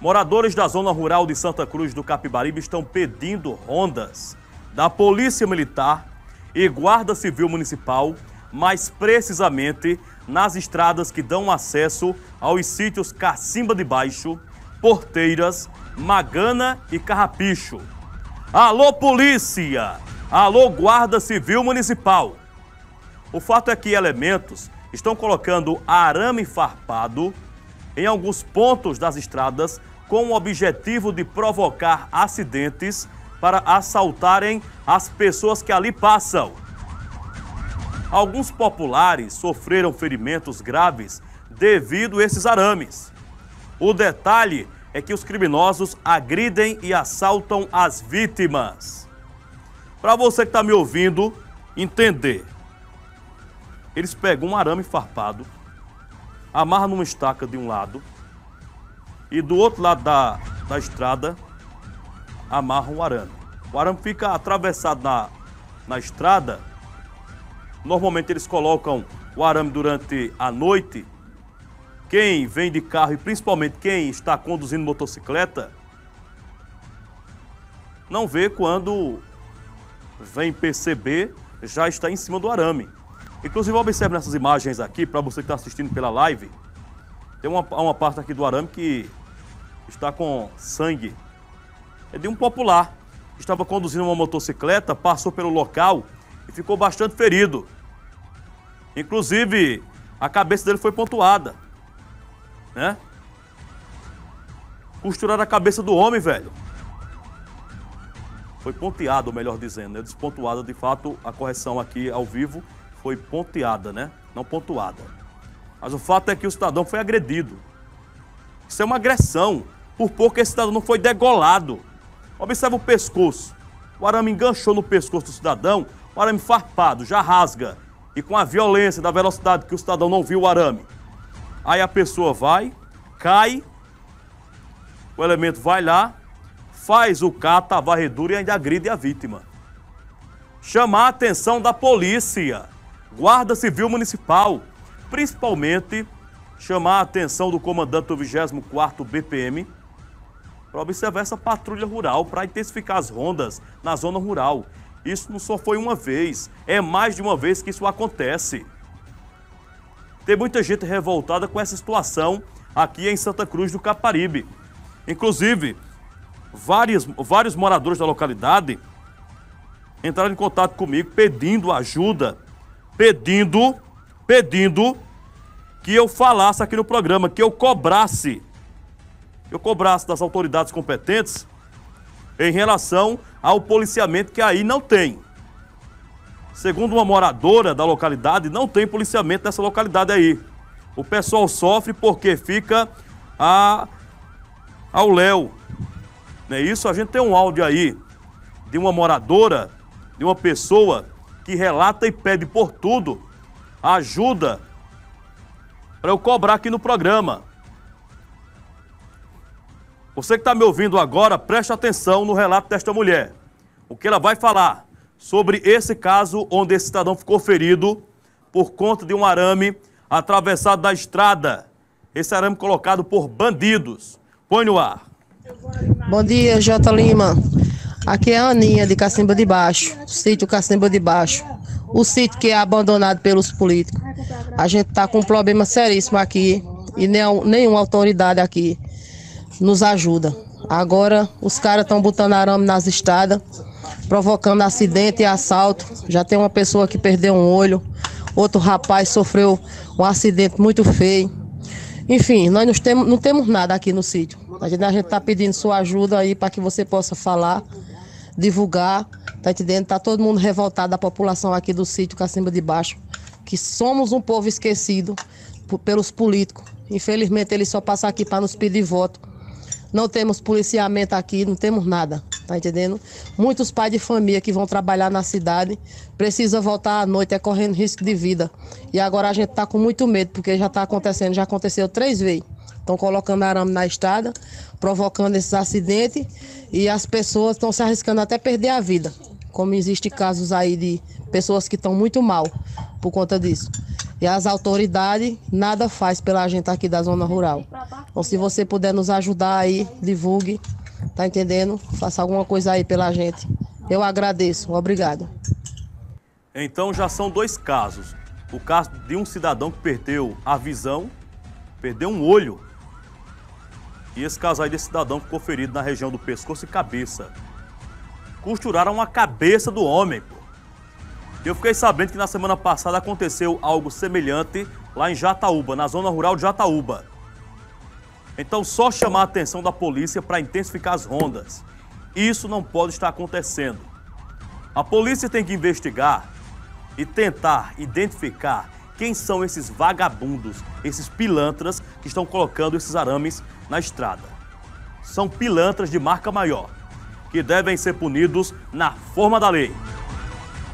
Moradores da zona rural de Santa Cruz do Capibaribe estão pedindo rondas da Polícia Militar e Guarda Civil Municipal, mais precisamente nas estradas que dão acesso aos sítios Cacimba de Baixo, Porteiras, Magana e Carrapicho. Alô, polícia! Alô, Guarda Civil Municipal! O fato é que elementos estão colocando arame farpado em alguns pontos das estradas com o objetivo de provocar acidentes para assaltarem as pessoas que ali passam. Alguns populares sofreram ferimentos graves devido a esses arames. O detalhe é que os criminosos agridem e assaltam as vítimas. Para você que está me ouvindo entender, eles pegam um arame farpado, amarra numa estaca de um lado e do outro lado da, da estrada amarra um arame. O arame fica atravessado na, na estrada. Normalmente eles colocam o arame durante a noite. Quem vem de carro e principalmente quem está conduzindo motocicleta não vê quando vem perceber já está em cima do arame. Inclusive, observe nessas imagens aqui, para você que está assistindo pela live, tem uma, uma parte aqui do arame que está com sangue. É de um popular. Estava conduzindo uma motocicleta, passou pelo local e ficou bastante ferido. Inclusive, a cabeça dele foi pontuada. Né? Costuraram a cabeça do homem, velho. Foi ponteado, melhor dizendo, né? Despontuada, de fato, a correção aqui ao vivo foi ponteada, né? Não pontuada. Mas o fato é que o cidadão foi agredido. Isso é uma agressão. Por pouco esse cidadão não foi degolado. Observe o pescoço. O arame enganchou no pescoço do cidadão, o arame farpado, já rasga. E com a violência da velocidade que o cidadão não viu o arame. Aí a pessoa vai, cai, o elemento vai lá, faz o cata, a varredura e ainda agride a vítima. Chamar a atenção da polícia. Guarda Civil Municipal, principalmente chamar a atenção do comandante do 24 BPM para observar essa patrulha rural, para intensificar as rondas na zona rural. Isso não só foi uma vez, é mais de uma vez que isso acontece. Tem muita gente revoltada com essa situação aqui em Santa Cruz do Caparibe. Inclusive, vários, vários moradores da localidade entraram em contato comigo pedindo ajuda pedindo, pedindo que eu falasse aqui no programa, que eu cobrasse, que eu cobrasse das autoridades competentes em relação ao policiamento que aí não tem. Segundo uma moradora da localidade, não tem policiamento nessa localidade aí. O pessoal sofre porque fica a, ao léu. Não é isso? A gente tem um áudio aí de uma moradora, de uma pessoa que relata e pede por tudo ajuda para eu cobrar aqui no programa. Você que está me ouvindo agora, preste atenção no relato desta mulher. O que ela vai falar sobre esse caso onde esse cidadão ficou ferido por conta de um arame atravessado da estrada. Esse arame colocado por bandidos. Põe no ar. Bom dia, Jota Lima. Aqui é a Aninha de Cacimba de Baixo, sítio Cacimba de Baixo, o sítio que é abandonado pelos políticos. A gente está com um problema seríssimo aqui e nem nenhuma autoridade aqui nos ajuda. Agora os caras estão botando arame nas estradas, provocando acidente e assalto. Já tem uma pessoa que perdeu um olho, outro rapaz sofreu um acidente muito feio. Enfim, nós não temos, não temos nada aqui no sítio. A gente está pedindo sua ajuda aí para que você possa falar divulgar, tá entendendo? Tá todo mundo revoltado, a população aqui do sítio Cacimba de Baixo, que somos um povo esquecido pelos políticos. Infelizmente, eles só passam aqui para nos pedir voto. Não temos policiamento aqui, não temos nada, tá entendendo? Muitos pais de família que vão trabalhar na cidade precisam voltar à noite, é correndo risco de vida. E agora a gente tá com muito medo, porque já tá acontecendo, já aconteceu três vezes. Estão colocando arame na estrada, provocando esses acidentes e as pessoas estão se arriscando até perder a vida. Como existem casos aí de pessoas que estão muito mal por conta disso. E as autoridades nada faz pela gente aqui da zona rural. Então se você puder nos ajudar aí, divulgue, tá entendendo? Faça alguma coisa aí pela gente. Eu agradeço, obrigado. Então já são dois casos. O caso de um cidadão que perdeu a visão, perdeu um olho e esse casal desse cidadão ficou ferido na região do pescoço e cabeça. Costuraram a cabeça do homem, pô. Eu fiquei sabendo que na semana passada aconteceu algo semelhante lá em Jataúba, na zona rural de Jataúba. Então, só chamar a atenção da polícia para intensificar as rondas. Isso não pode estar acontecendo. A polícia tem que investigar e tentar identificar quem são esses vagabundos, esses pilantras que estão colocando esses arames na estrada. São pilantras de marca maior, que devem ser punidos na forma da lei.